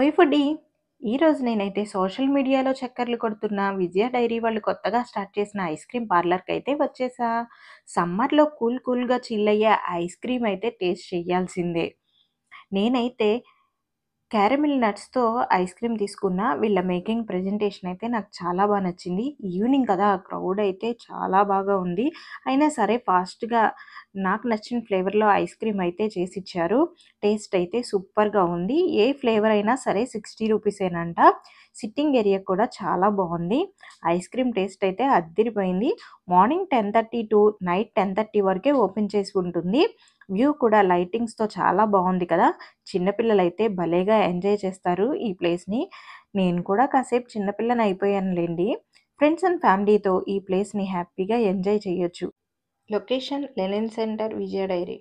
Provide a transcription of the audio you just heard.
ఓయ్ ఫుడ్డీ ఈరోజు నేనైతే సోషల్ మీడియాలో చక్కర్లు కొడుతున్న విజయ డైరీ వాళ్ళు కొత్తగా స్టార్ట్ చేసిన ఐస్ క్రీమ్ పార్లర్కి అయితే వచ్చేసా సమ్మర్లో కూల్ కూల్గా చిల్ అయ్యే ఐస్ క్రీమ్ అయితే టేస్ట్ చేయాల్సిందే నేనైతే క్యారమిల్ నట్స్తో ఐస్ క్రీమ్ తీసుకున్న వీళ్ళ మేకింగ్ ప్రజెంటేషన్ అయితే నాకు చాలా బాగా నచ్చింది ఈవినింగ్ కదా క్రౌడ్ అయితే చాలా బాగా ఉంది అయినా సరే ఫాస్ట్గా నాకు నచ్చిన ఫ్లేవర్లో ఐస్ క్రీమ్ అయితే చేసి ఇచ్చారు టేస్ట్ అయితే సూపర్గా ఉంది ఏ ఫ్లేవర్ అయినా సరే సిక్స్టీ రూపీసేనంట సిట్టింగ్ ఏరియా కూడా చాలా బాగుంది ఐస్ క్రీమ్ టేస్ట్ అయితే అద్దరిపోయింది morning ten thirty to night ten thirty వరకే ఓపెన్ చేసి ఉంటుంది వ్యూ కూడా లైటింగ్స్తో చాలా బాగుంది కదా చిన్నపిల్లలైతే భలేగా ఎంజాయ్ చేస్తారు ఈ ప్లేస్ని నేను కూడా కాసేపు చిన్నపిల్లని అయిపోయానులేండి ఫ్రెండ్స్ అండ్ ఫ్యామిలీతో ఈ ప్లేస్ని హ్యాపీగా ఎంజాయ్ చేయొచ్చు location Lenin centre Vijaya dairy